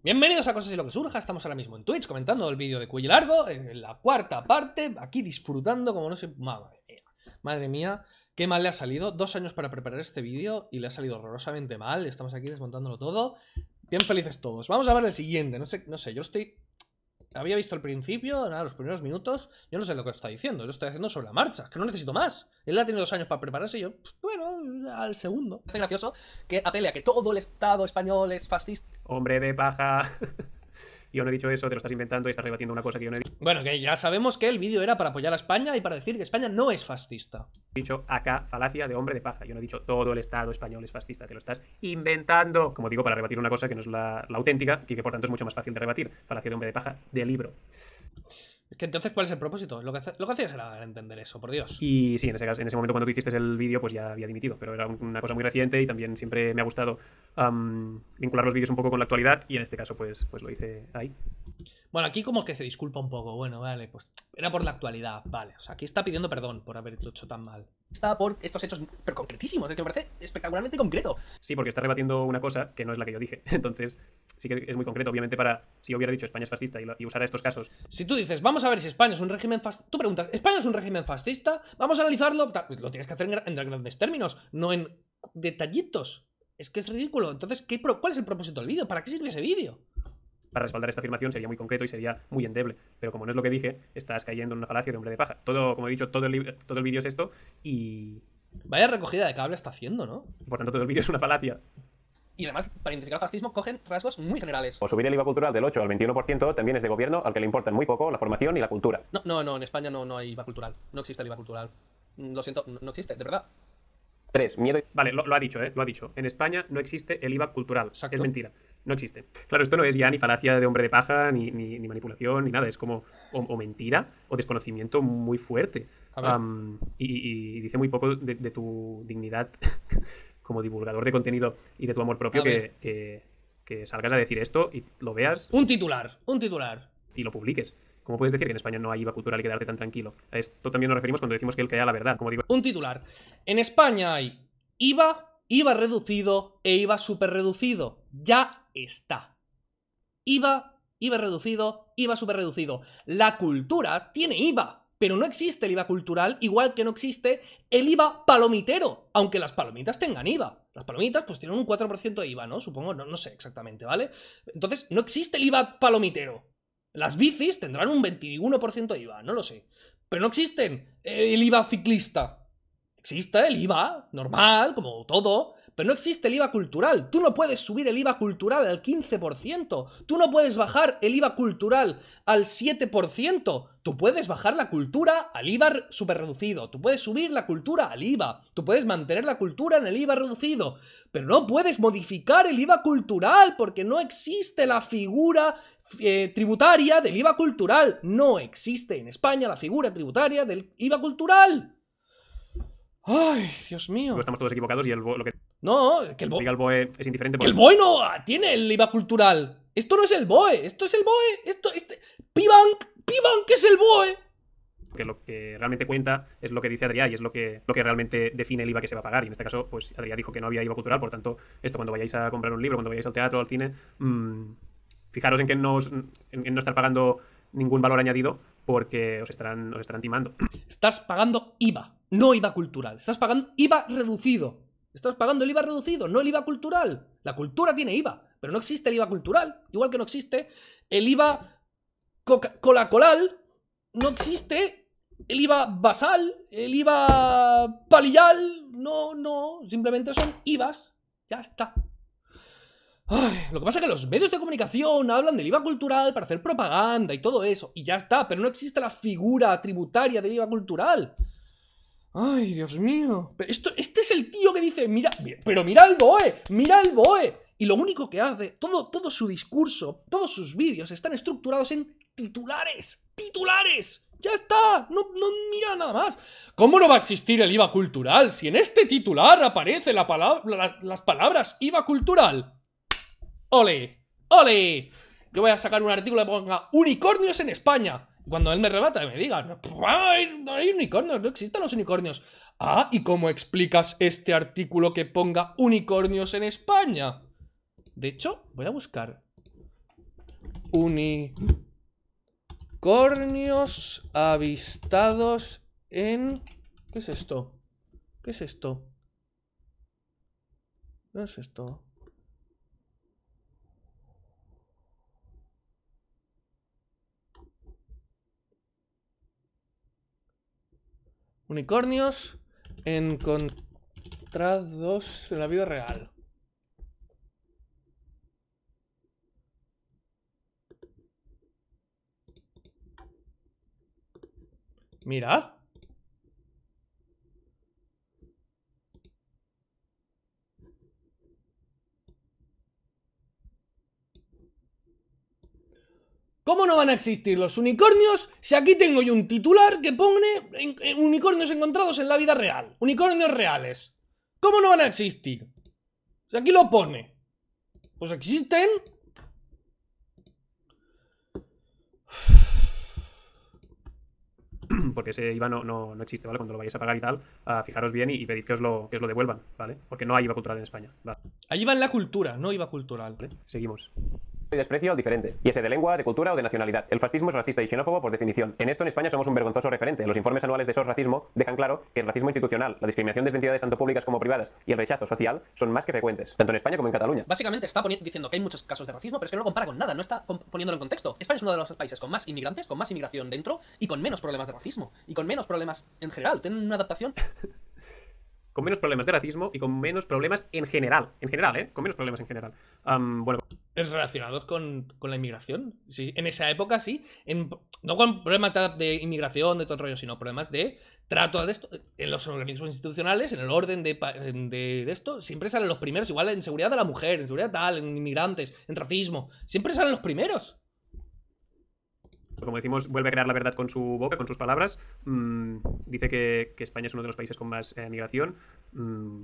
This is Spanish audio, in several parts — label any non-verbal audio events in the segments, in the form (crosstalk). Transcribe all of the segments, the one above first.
Bienvenidos a Cosas y lo que surja, estamos ahora mismo en Twitch comentando el vídeo de cuello largo, en eh, la cuarta parte, aquí disfrutando como no sé... Madre mía, madre mía, qué mal le ha salido, dos años para preparar este vídeo y le ha salido horrorosamente mal, estamos aquí desmontándolo todo, bien felices todos. Vamos a ver el siguiente, no sé, no sé, yo estoy había visto al principio, nada, los primeros minutos, yo no sé lo que está diciendo, lo estoy haciendo sobre la marcha, que no necesito más. Él ha tenido dos años para prepararse y yo, pues, bueno, al segundo. Es gracioso que apele a que todo el Estado español es fascista. Hombre de paja. (laughs) yo no he dicho eso, te lo estás inventando y estás rebatiendo una cosa que yo no he dicho. Bueno, que ya sabemos que el vídeo era para apoyar a España y para decir que España no es fascista. He dicho acá falacia de hombre de paja. Yo no he dicho todo el Estado español es fascista, te lo estás inventando. Como digo, para rebatir una cosa que no es la, auténtica y que por tanto es mucho más fácil de rebatir. Falacia de hombre de paja de libro que entonces, ¿cuál es el propósito? Lo que, lo que hacías era entender eso, por Dios. Y sí, en ese, caso, en ese momento cuando tú hiciste el vídeo, pues ya había dimitido, pero era una cosa muy reciente y también siempre me ha gustado vincular los vídeos un poco con la actualidad y en este caso, pues, pues lo hice ahí. Bueno, aquí como que se disculpa un poco, bueno, vale, pues era por la actualidad, vale. O sea, aquí está pidiendo perdón por haberlo hecho tan mal. Estaba por estos hechos, pero concretísimos, es que me parece espectacularmente concreto. Sí, porque está rebatiendo una cosa que no es la que yo dije. (laughs) Entonces, sí que es muy concreto, obviamente, para si yo hubiera dicho España es fascista y, usara estos casos. Si tú dices, vamos a ver si España es un régimen fascista, tú preguntas, ¿España es un régimen fascista? Vamos a analizarlo. Pues lo tienes que hacer en, grandes términos, no en detallitos. Es que es ridículo. Entonces, ¿qué, ¿cuál es el propósito del vídeo? ¿Para qué sirve ese vídeo? para respaldar esta afirmación sería muy concreto y sería muy endeble. Pero como no es lo que dije, estás cayendo en una falacia de hombre de paja. Todo, como he dicho, todo el, todo el vídeo es esto y... Vaya recogida de cable está haciendo, ¿no? Por tanto, todo el vídeo es una falacia. Y además, para identificar el fascismo, cogen rasgos muy generales. O subir el IVA cultural del 8 al 21% también es de gobierno al que le importan muy poco la formación y la cultura. No, no, no, en España no, no hay IVA cultural. No existe el IVA cultural. Mm, lo siento, no existe, de verdad. Tres, Miedo. Vale, lo, ha dicho, ¿eh? Lo ha dicho. En España no existe el IVA cultural. Es mentira. No existe. Claro, esto no es ya ni falacia de hombre de paja, ni, manipulación, ni nada. Es como o, mentira o desconocimiento muy fuerte. y, y, dice muy poco de tu dignidad (laughs) como divulgador de contenido y de tu amor propio que, salgas a decir esto y lo veas. Un titular, un titular. Y lo publiques. ¿Cómo puedes decir que en España no hay IVA cultural y quedarte tan tranquilo? A esto también nos referimos cuando decimos que él crea la verdad, como digo. Un titular. En España hay IVA, IVA reducido e IVA super reducido. Ya está. IVA, IVA reducido, IVA super reducido. La cultura tiene IVA. Pero no existe el IVA cultural, igual que no existe el IVA palomitero, aunque las palomitas tengan IVA. Las palomitas pues tienen un 4% de IVA, ¿no? Supongo, no, no sé exactamente, ¿vale? Entonces, no existe el IVA palomitero. Las bicis tendrán un 21% de IVA, no lo sé. Pero no existen el IVA ciclista. Existe el IVA normal, como todo, pero no existe el IVA cultural. Tú no puedes subir el IVA cultural al 15%. Tú no puedes bajar el IVA cultural al 7%. Tú puedes bajar la cultura al IVA super reducido. Tú puedes subir la cultura al IVA. Tú puedes mantener la cultura en el IVA reducido. Pero no puedes modificar el IVA cultural porque no existe la figura eh, tributaria del IVA cultural. No existe en España la figura tributaria del IVA cultural. Ay, Dios mío. Estamos todos equivocados y el, lo que... No, que el BOE, es indiferente. El BOE no tiene el IVA cultural. Esto no es el BOE, esto es el BOE, esto, este... Pibank, Pibank es el BOE. Que lo que realmente cuenta es lo que dice Adrián y es lo que, lo que realmente define el IVA que se va a pagar. Y en este caso, pues Adrià dijo que no había IVA cultural, por tanto, esto cuando vayáis a comprar un libro, cuando vayáis al teatro, al cine, mm, fijaros en que no, no estar pagando ningún valor añadido porque os estarán, os estarán timando. Estás pagando IVA, no IVA cultural, estás pagando IVA reducido. Estás pagando el IVA reducido, no el IVA cultural. La cultura tiene IVA, pero no existe el IVA cultural. Igual que no existe el IVA colacolal, no existe el IVA basal, el IVA palillal. No, no, simplemente son IVAs. Ya está. lo que pasa es que los medios de comunicación hablan del IVA cultural para hacer propaganda y todo eso, y ya está, pero no existe la figura tributaria del IVA cultural. Ay, Dios mío. Pero esto, este es el tío que dice, mira, pero mira el BOE, mira el BOE. Y lo único que hace, todo, todo su discurso, todos sus vídeos están estructurados en titulares, titulares. Ya está, no, no mira nada más. ¿Cómo no va a existir el IVA cultural si en este titular aparece las palabras IVA cultural? ¡Ole! ¡Ole! Yo voy a sacar un artículo que ponga Unicornios en España cuando él me rebata, me diga, pues, no hay unicornios, no existen los unicornios. Ah, ¿y cómo explicas este artículo que ponga unicornios en España? De hecho, voy a buscar unicornios avistados en... ¿Qué es esto? ¿Qué es esto? ¿Qué es esto? Unicornios encontrados en la vida real. Mira. ¿Cómo no van a existir los unicornios si aquí tengo yo un titular que pone eh, unicornios encontrados en la vida real? Unicornios reales. ¿Cómo no van a existir? Si aquí lo pone. Pues existen. (clears throat) porque ese IVA no, existe, ¿vale? Cuando lo vayáis a pagar y tal, ah, fijaros bien y, pedid que os, lo, que os lo devuelvan, ¿vale? Porque no hay IVA cultural en España. Allí va en la cultura, no IVA cultural. Seguimos y desprecio al diferente, y ese de lengua, de cultura o de nacionalidad. El fascismo es racista y xenófobo por definición. En esto en España somos un vergonzoso referente. Los informes anuales de SOS Racismo dejan claro que el racismo institucional, la discriminación de entidades tanto públicas como privadas y el rechazo social son más que frecuentes, tanto en España como en Cataluña. Básicamente está diciendo que hay muchos casos de racismo, pero es que no lo compara con nada, no está poniéndolo en contexto. España es uno de los países con más inmigrantes, con más inmigración dentro y con menos problemas de racismo y con menos problemas en general. Tienen una adaptación con menos problemas de racismo y con menos problemas en general. En general, ¿eh? Con menos problemas en general. bueno. ¿Relacionados con, la inmigración? Sí, en esa época sí. no con problemas de, inmigración, de todo el rollo, sino problemas de trato de esto. En los organismos institucionales, en el orden de, de, de esto, siempre salen los primeros. Igual en seguridad de la mujer, en seguridad tal, en inmigrantes, en racismo. Siempre salen los primeros como decimos, vuelve a crear la verdad con su boca, con sus palabras. Mm, dice que, España es uno de los países con más eh, migración. Mm,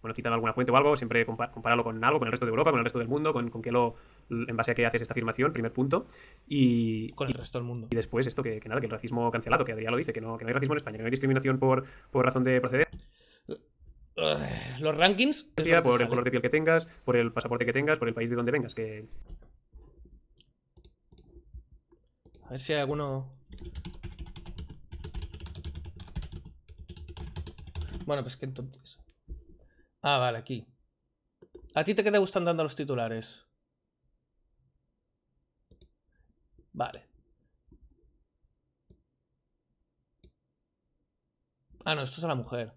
bueno, cita alguna fuente o algo, siempre compáralo con algo, con el resto de Europa, con el resto del mundo, con, qué lo, en base a qué haces esta afirmación, primer punto. Y, con el resto del mundo. Y después esto, que, nada, que el racismo cancelado, que Adrián lo dice, que no, hay racismo en España, que no hay discriminación por, razón de proceder Los rankings. Por el color de piel que tengas, por el pasaporte que tengas, por el país de donde vengas, que ver si hay alguno... Bueno, pues que entonces... Ah, vale, aquí. ¿A ti te, qué te gustan dando los titulares? Vale. Ah, no, esto es a la mujer.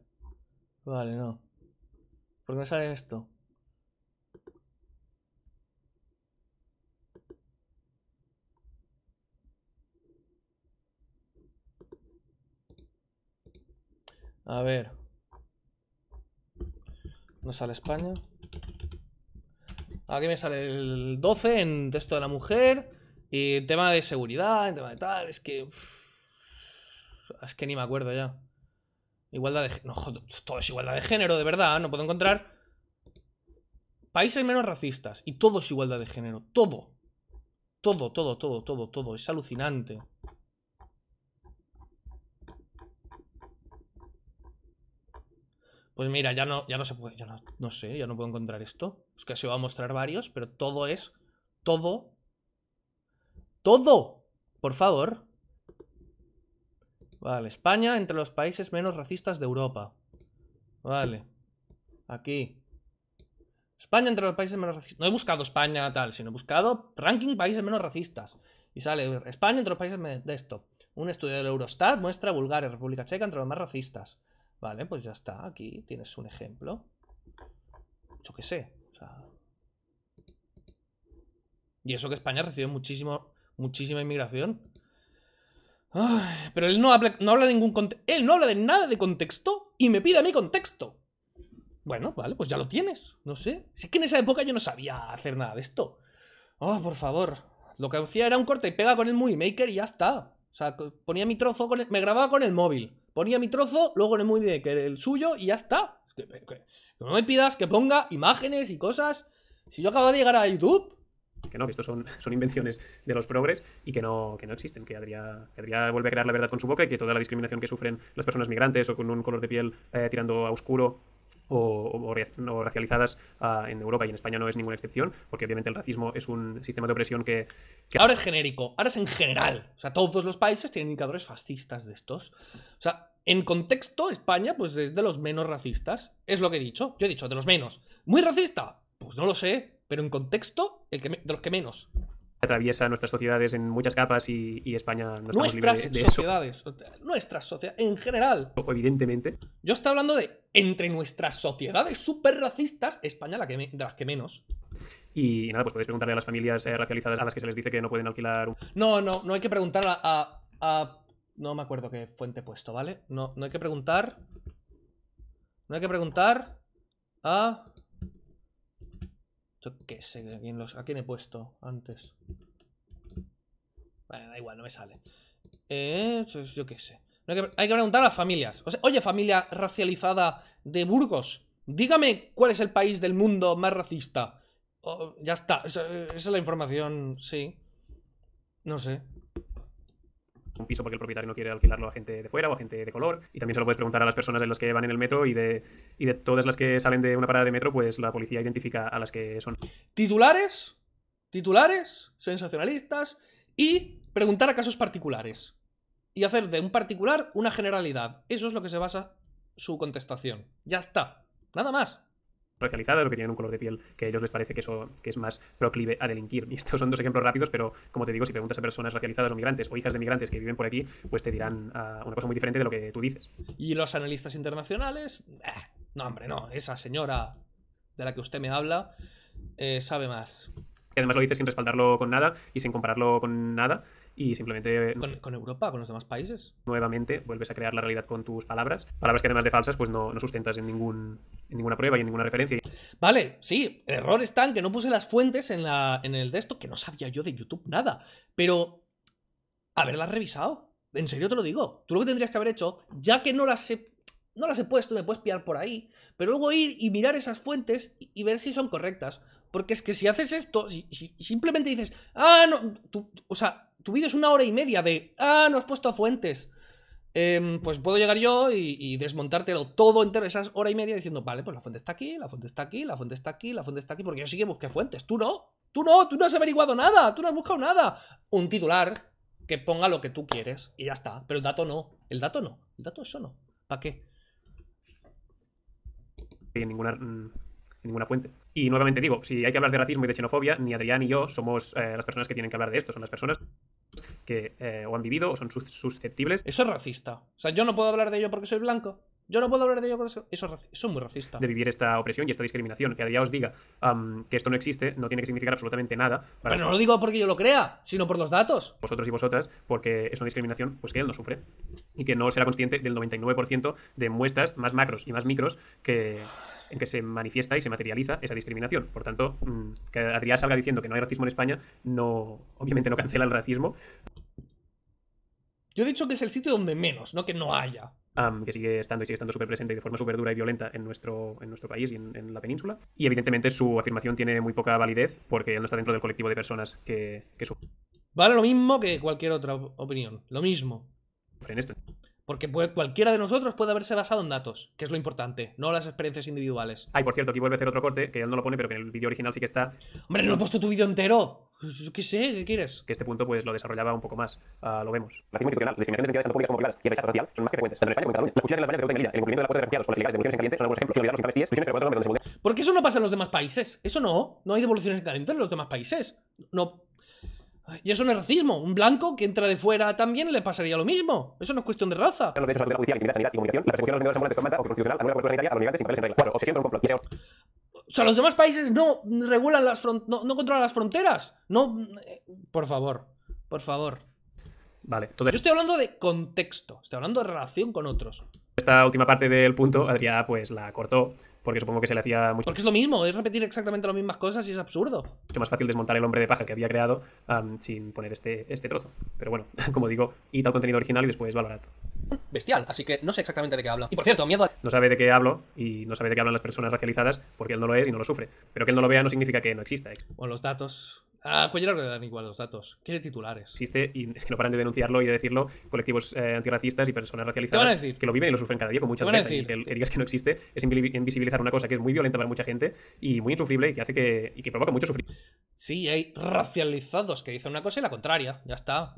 Vale, no. ¿Por qué me sale esto? A ver. No sale España. Aquí me sale el 12 en texto de la mujer. Y tema de seguridad, en tema de tal. Es que. es que ni me acuerdo ya. Igualdad de todo es igualdad de género, de verdad. No puedo encontrar. Países menos racistas. Y todo es igualdad de género. Todo. Todo, todo, todo, todo, todo. Es alucinante. Pues mira, ya no, ya no se puede, ya no, no sé, ya no puedo encontrar esto. Es que se va a mostrar varios, pero todo es, todo, todo, por favor. Vale, España entre los países menos racistas de Europa. Vale, aquí. España entre los países menos racistas. No he buscado España tal, sino he buscado ranking países menos racistas. Y sale España entre los países de esto. Un estudio del Eurostat muestra a Bulgaria y República Checa entre los más racistas. Vale, pues ya está, aquí tienes un ejemplo. Yo qué sé. Y eso que España recibe muchísimo, muchísima inmigración. pero él no habla, no habla ningún Él no habla de nada de contexto y me pide a mí contexto. Bueno, vale, pues ya lo tienes. No sé. es que en esa época yo no sabía hacer nada de esto. Oh, por favor. Lo que hacía era un corte y pega con el Movie Maker y ya está. O sea, ponía mi trozo, con me grababa con el móvil. Ponía mi trozo, luego le mueve que el suyo y ya está. Que, no me pidas que ponga imágenes y cosas. Si yo acabo de llegar a YouTube. Que no, que esto son, son invenciones de los progres y que no, que no existen, que Adrià, Adrià vuelve a crear la verdad con su boca y que toda la discriminación que sufren las personas migrantes o con un color de piel eh, tirando a oscuro o, racializadas ah, en Europa y en España no es ninguna excepción, porque obviamente el racismo es un sistema de opresión que, que, Ahora es genérico, ahora es en general. O sea, todos los países tienen indicadores fascistas de estos. O sea, en contexto, España pues es de los menos racistas. Es lo que he dicho. Yo he dicho, de los menos. ¿Muy racista? Pues no lo sé, pero en contexto, el que de los que menos atraviesa nuestras sociedades en muchas capas y, España no Nuestras de, de sociedades, nuestras sociedades, en general. Evidentemente. Yo estoy hablando de entre nuestras sociedades super racistas, España la que de las que menos. Y nada, pues podéis preguntarle a las familias eh, racializadas a las que se les dice que no pueden alquilar. Un... No, no, no hay que preguntar a, No me acuerdo qué fuente puesto, ¿vale? No, no hay que preguntar. No hay que preguntar a. Yo qué sé, ¿a quién, los, ¿a quién he puesto antes? Bueno, da igual, no me sale. Eh, yo qué sé. Hay que, preguntar a las familias. oye, familia racializada de Burgos, dígame cuál es el país del mundo más racista. Oh, ya está, esa es la información, sí. No sé un piso porque el propietario no quiere alquilarlo a gente de fuera o a gente de color. Y también se lo puedes preguntar a las personas de las que van en el metro y de, y de todas las que salen de una parada de metro, pues la policía identifica a las que son. Titulares, titulares, sensacionalistas y preguntar a casos particulares. Y hacer de un particular una generalidad. Eso es lo que se basa su contestación. Ya está. Nada más racializadas o que tienen un color de piel que a ellos les parece que eso que es más proclive a delinquir. (laughs) Y estos son dos ejemplos rápidos, pero como te digo, si preguntas a personas racializadas o migrantes o hijas de migrantes que viven por aquí, pues te dirán ah, una cosa muy diferente de lo que tú dices. ¿Y los analistas internacionales? Eh, no, hombre, no, esa señora de la que usted me habla eh, sabe más. Y además lo hice sin respaldarlo con nada y sin compararlo con nada y simplemente... ¿Con, Europa? ¿Con los demás países? Nuevamente vuelves a crear la realidad con tus palabras. Palabras que además de falsas pues no, no sustentas en, ningún, ninguna prueba y en ninguna referencia. Vale, sí, errores tan que no puse las fuentes en, el texto que no sabía yo de YouTube nada. Pero... Haberlas revisado. En serio te lo digo. Tú lo que tendrías que haber hecho, ya que no las no las he puesto, me puedes pillar por ahí, pero luego ir y mirar esas fuentes y, ver si son correctas. Porque es que si haces esto, si, simplemente dices, ah, no, o sea, tu vídeo es una hora y media de, ah, no has puesto fuentes. Em, pues puedo llegar yo y, desmontártelo todo entero, esas hora y media, diciendo, vale, pues la fuente está aquí, la fuente está aquí, la fuente está aquí, la fuente está aquí, porque yo sí que busqué fuentes, tú no, tú no, tú no has averiguado nada, tú no has buscado nada. Un titular que ponga lo que tú quieres y ya está, pero el dato no, el dato no, el dato eso no, ¿para qué? Ninguna mm, ninguna fuente. Y nuevamente digo, si hay que hablar de racismo y de xenofobia, ni Adrián ni yo somos eh, las personas que tienen que hablar de esto, son las personas que eh, o han vivido o son susceptibles. Eso es racista. O sea, yo no puedo hablar de ello porque soy blanco. Yo no puedo hablar de ello porque eso, eso, es muy racista. De vivir esta opresión y esta discriminación. Que Adrián os diga que esto no existe, no tiene que significar absolutamente nada. Pero no lo digo porque yo lo crea, sino por los datos. Vosotros y vosotras, porque es una discriminación pues que él no sufre. Y que no será consciente del 99% de muestras más macros y más micros que en que se manifiesta y se materializa esa discriminación. Por tanto, mm, que Adrián salga diciendo que no hay racismo en España, no, obviamente no cancela el racismo. Yo he dicho que es el sitio donde menos, no que no haya. que sigue estando y sigue estando súper presente y de forma súper dura y violenta en nuestro, en nuestro país y en, la península. Y evidentemente su afirmación tiene muy poca validez porque él no está dentro del colectivo de personas que, que su... Vale lo mismo que cualquier otra opinión. Lo mismo. En esto. Porque puede, cualquiera de nosotros puede haberse basado en datos, que es lo importante, no las experiencias individuales. Ay, por cierto, aquí vuelve a hacer otro corte, que él no lo pone, pero que en el vídeo original sí que está. Hombre, no he puesto tu vídeo entero. ¿Qué sé? ¿Qué quieres? Que este punto pues lo desarrollaba un poco más. Uh, lo vemos. Racismo institucional, discriminación de entidades tanto públicas como privadas y el rechazo social son más que frecuentes, tanto en España como en Cataluña. Las cuchillas de las vallas de Ceuta y Melilla, el incumplimiento la acuerdo de refugiados con las ilegales devoluciones en caliente son algunos ejemplos, sin olvidar los travestíes, prisiones, que donde se mudan. ¿Por qué eso no pasa en los demás países? Eso no. No hay devoluciones en caliente en los demás países. No, y eso no es racismo. Un blanco que entra de fuera también le pasaría lo mismo. Eso no es cuestión de raza. o sea, los demás países no regulan las no, no controlan las fronteras. No. Eh, por favor. Por favor. Vale, Yo estoy hablando de contexto, estoy hablando de relación con otros. Esta última parte del punto, Adrián, pues la cortó porque supongo que se le hacía mucho. Porque es lo mismo, es repetir exactamente las mismas cosas y es absurdo. Mucho más fácil desmontar el hombre de paja que había creado sin poner este, este trozo. Pero bueno, (laughs) como digo, y al contenido original y después barato bestial. Así que no sé exactamente de qué habla. Y por cierto, miedo. No sabe de qué hablo y no sabe de qué hablan las personas racializadas porque él no lo es y no lo sufre. Pero que él no lo vea no significa que no exista. ¿eh? O los datos. A que le dan igual los datos. Quiere titulares. Existe y es que no paran de denunciarlo y de decirlo colectivos eh, antirracistas y personas racializadas que lo viven y lo sufren cada día con mucha dureza. Y que, digas que no existe es invisibilizar una cosa que es muy violenta para mucha gente y muy insufrible y que hace que, y que provoca mucho sufrimiento. Sí, hay racializados que dicen una cosa y la contraria. Ya está.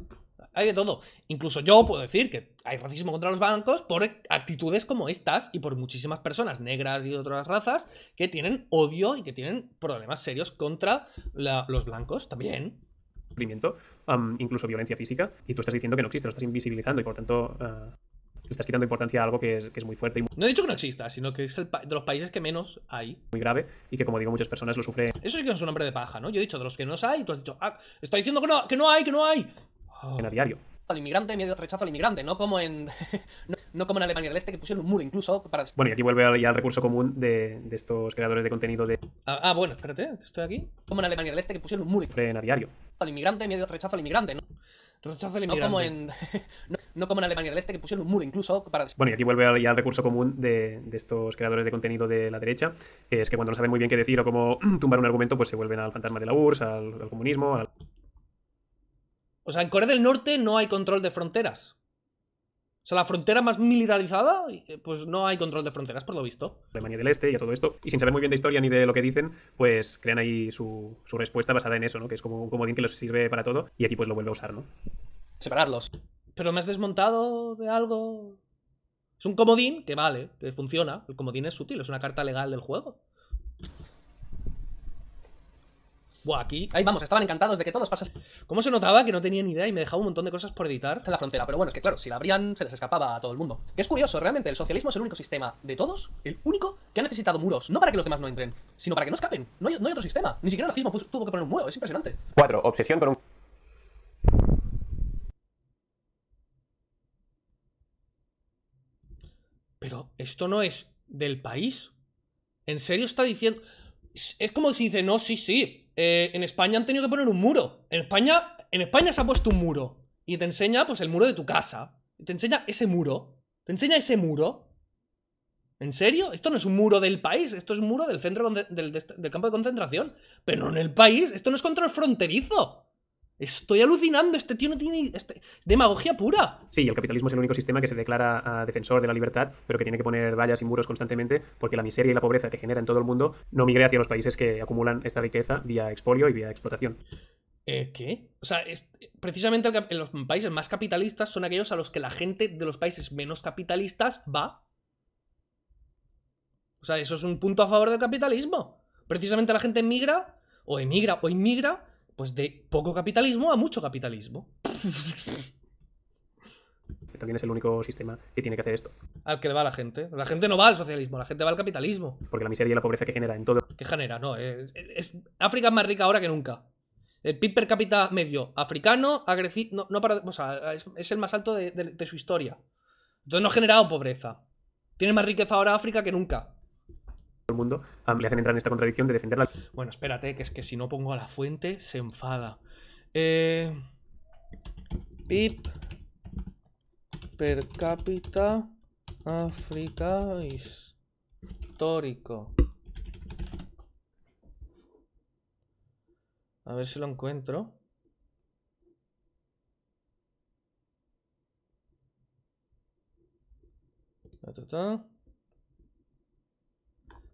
Hay de todo. Incluso yo puedo decir que hay racismo contra los bancos por actitudes como estas y por muchísimas personas negras y otras razas que tienen odio y que tienen problemas serios contra los blancos también. incluso violencia física, y tú estás diciendo que no existe, lo estás invisibilizando y por tanto eh, estás quitando importancia a algo que es, muy fuerte. No he dicho que no exista, sino que es de los países que menos hay. Muy grave y que, como digo, muchas personas lo sufren. Eso sí que no es un hombre de paja, ¿no? Yo he dicho de los que no hay, y tú has dicho, ah, estoy diciendo que no, que no hay, que no hay a diario. Al inmigrante, medio rechazo al inmigrante, no como en (laughs) no, como en Alemania del Este que pusieron un muro incluso para Bueno, y aquí vuelve ya al recurso común de, de, estos creadores de contenido de ah, ah bueno, espérate, estoy aquí. Como en Alemania del Este que pusieron un muro a diario. Al inmigrante, medio rechazo al inmigrante, no Rechazo al inmigrante. No como en (laughs) no, como en Alemania del Este que pusieron un muro incluso para Bueno, y aquí vuelve ya al recurso común de, de, estos creadores de contenido de la derecha, que es que cuando no saben muy bien qué decir o cómo (clears throat) tumbar un argumento, pues se vuelven al fantasma de la URSS, al comunismo, al o sea, en Corea del Norte no hay control de fronteras. O sea, la frontera más militarizada, eh, pues no hay control de fronteras, por lo visto. Alemania del Este y a todo esto. Y sin saber muy bien de historia ni de lo que dicen, pues crean ahí su, respuesta basada en eso, ¿no? Que es como un comodín que los sirve para todo y aquí pues lo vuelve a usar, ¿no? Separarlos. Pero me has desmontado de algo. Es un comodín que vale, que funciona. El comodín es útil, es una carta legal del juego aquí. Ahí vamos, estaban encantados de que todos pasas ¿Cómo se notaba que no tenía ni idea y me dejaba un montón de cosas por editar en la frontera? Pero bueno, es que claro, si la abrían, se les escapaba a todo el mundo. Que es curioso, realmente, el socialismo es el único sistema de todos, el único que ha necesitado muros. No para que los demás no entren, sino para que no escapen. No hay, otro sistema. Ni siquiera el nazismo tuvo que poner un muro, es impresionante. Cuatro, Obsesión con un. Pero esto no es del país. ¿En serio está diciendo.? Es como si dice, no, sí, sí, eh, en España han tenido que poner un muro. En España, en España se ha puesto un muro. Y te enseña, pues, el muro de tu casa. Y te enseña ese muro. Te enseña ese muro. ¿En serio? Esto no es un muro del país, esto es un muro del centro del, campo de concentración. Pero en el país, esto no es control fronterizo. Estoy alucinando, este tío no tiene. Este, demagogia pura. Sí, el capitalismo es el único sistema que se declara ah, defensor de la libertad, pero que tiene que poner vallas y muros constantemente, porque la miseria y la pobreza que genera en todo el mundo no migre hacia los países que acumulan esta riqueza vía expolio y vía explotación. Eh, ¿Qué? O sea, es, precisamente en los países más capitalistas son aquellos a los que la gente de los países menos capitalistas va. O sea, eso es un punto a favor del capitalismo. Precisamente la gente emigra, o emigra, o inmigra pues de poco capitalismo a mucho capitalismo. (laughs) también es el único sistema que tiene que hacer esto. Al que le va la gente. La gente no va al socialismo, la gente va al capitalismo. Porque la miseria y la pobreza que genera en todo. ¿Qué genera? No, es, África es más rica ahora que nunca. El PIB per cápita medio africano, agresivo. No, es, el más alto de, su historia. Entonces no ha generado pobreza. Tiene más riqueza ahora África que nunca el mundo le hacen entrar en esta contradicción de defenderla. Bueno, espérate, que es que si no pongo a la fuente, se enfada. Eh, PIB per cápita África histórico. A ver si lo encuentro.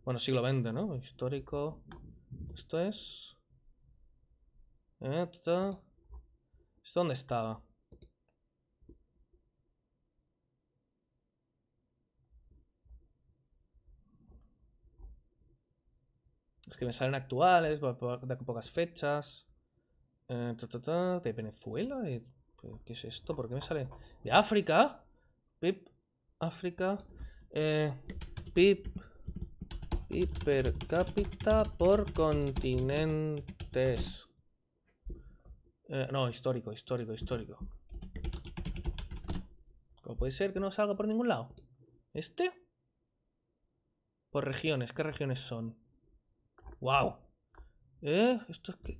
Bueno, siglo XX, ¿no? Histórico. Esto es... Esto... Eh, ¿Esto dónde estaba? Es que me salen actuales, de pocas fechas. Eh, de Venezuela. ¿Qué es esto? ¿Por qué me sale? De África. Pip. África. Eh, pip y per cápita por continentes. Eh, no, histórico, histórico, histórico. ¿Cómo puede ser que no salga por ningún lado? ¿Este? Por regiones, ¿qué regiones son? ¡Wow! ¿Eh? Esto es que...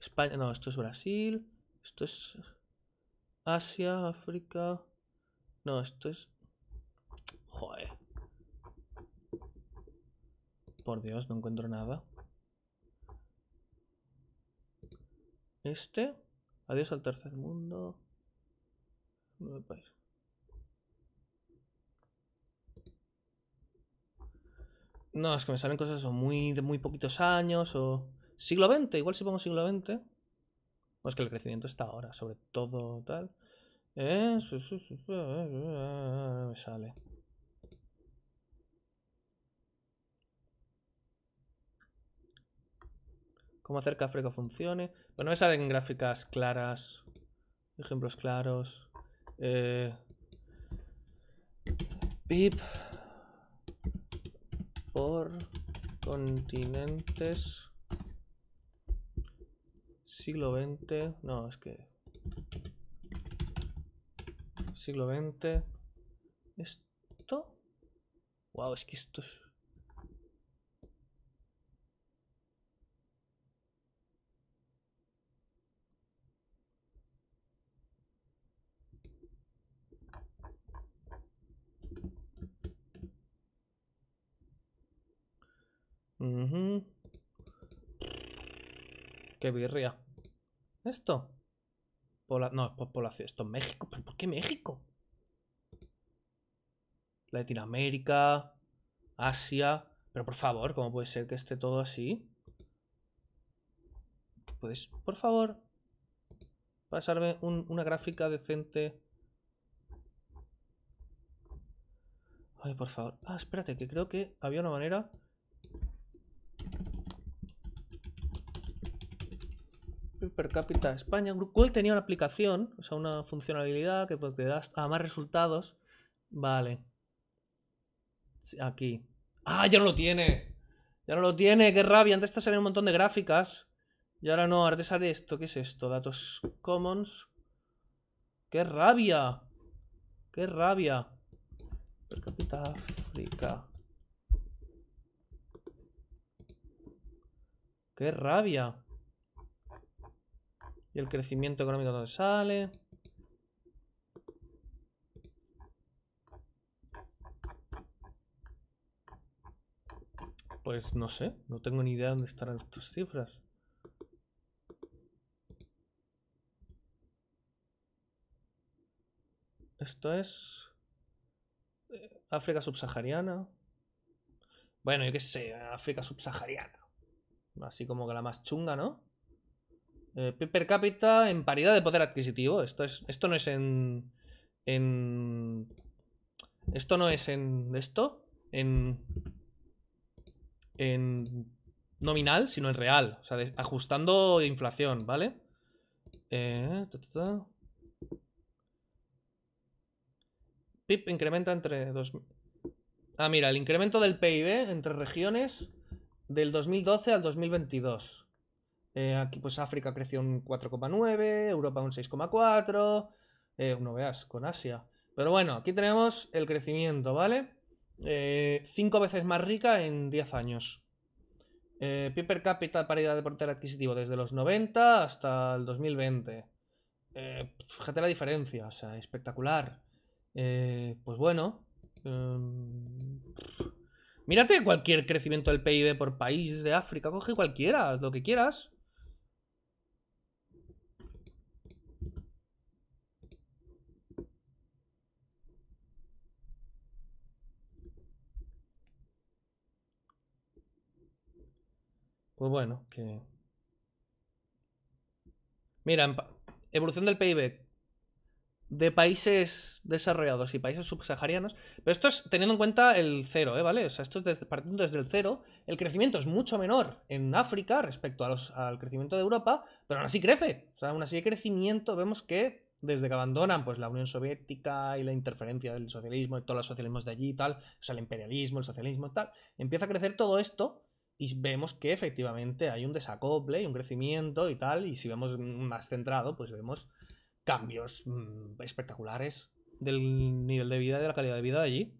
España, no, esto es Brasil. Esto es... Asia, África... No, esto es... Joder. Por Dios, no encuentro nada. Este. Adiós al tercer mundo. No, es que me salen cosas o muy, de muy poquitos años o... Siglo XX, igual si pongo siglo XX. Pues que el crecimiento está ahora, sobre todo tal. Eh, me sale. cómo hacer que Africa funcione. Bueno, me salen gráficas claras, ejemplos claros. Eh, pip por continentes siglo XX no es que siglo XX esto wow es que esto es Qué birria. ¿Esto? no, es por población. Esto es México. ¿Pero por qué México? Latinoamérica, Asia. Pero por favor, ¿cómo puede ser que esté todo así? pues por favor, pasarme una gráfica decente? Ay, por favor. Ah, espérate, que creo que había una manera per cápita España. Google tenía una aplicación, o sea, una funcionalidad que pues, te da más resultados. Vale. Aquí. ¡Ah, ya no lo tiene! Ya no lo tiene, qué rabia. Antes te salían un montón de gráficas. Y ahora no, ahora te sale esto. ¿Qué es esto? Datos commons. ¡Qué rabia! ¡Qué rabia! Per cápita África. ¡Qué rabia! ¿Y el crecimiento económico dónde sale? Pues no sé, no tengo ni idea dónde estarán estas cifras. Esto es... Eh, África subsahariana. Bueno, yo qué sé, África subsahariana. Así como que la más chunga, ¿no? Eh, per cápita en paridad de poder adquisitivo. Esto, es, esto no es en, Esto no es en... Esto. En... En nominal, sino en real. O sea, ajustando inflación, ¿vale? PIP eh, incrementa entre... Dos... Ah, mira, el incremento del PIB entre regiones del 2012 al 2022. Eh, aquí pues África creció un 4,9, Europa un 6,4, eh, no veas, con Asia. Pero bueno, aquí tenemos el crecimiento, ¿vale? Eh, cinco veces más rica en 10 años. Eh, per cápita, paridad de poder adquisitivo desde los 90 hasta el 2020. Eh, fíjate la diferencia, o sea, espectacular. Eh, pues bueno. Em, mírate cualquier crecimiento del PIB por país de África, coge cualquiera, lo que quieras. Pues bueno, que. Mira, evolución del PIB de países desarrollados y países subsaharianos, pero esto es teniendo en cuenta el cero, ¿eh? ¿vale? O sea, esto es desde, partiendo desde el cero, el crecimiento es mucho menor en África respecto a al crecimiento de Europa, pero aún así crece, o sea, aún así hay crecimiento, vemos que desde que abandonan pues, la Unión Soviética y la interferencia del socialismo y todos los socialismos de allí y tal, o sea, el imperialismo, el socialismo y tal, empieza a crecer todo esto, y vemos que efectivamente hay un desacople y un crecimiento y tal, y si vemos más centrado, pues vemos cambios mm, espectaculares del nivel de vida y de la calidad de vida de allí.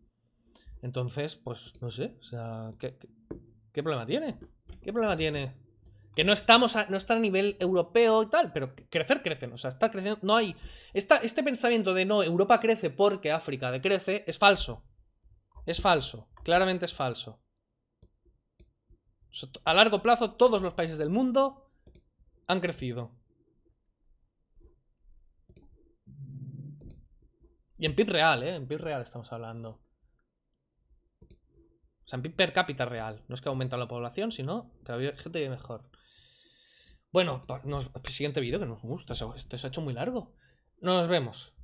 Entonces, pues no sé, o sea, ¿qué, problema tiene? ¿Qué problema tiene? Que no estamos a, no está a nivel europeo y tal, pero crecer crecen, o sea, está creciendo, no hay está este pensamiento de no, Europa crece porque África decrece es falso. Es falso, claramente es falso. A largo plazo, todos los países del mundo han crecido. Y en PIB real, ¿eh? En PIB real estamos hablando. O sea, en PIB per cápita real. No es que aumenta la población, sino que la gente vive mejor. Bueno, el siguiente vídeo que nos gusta. Esto se ha hecho muy largo. Nos vemos.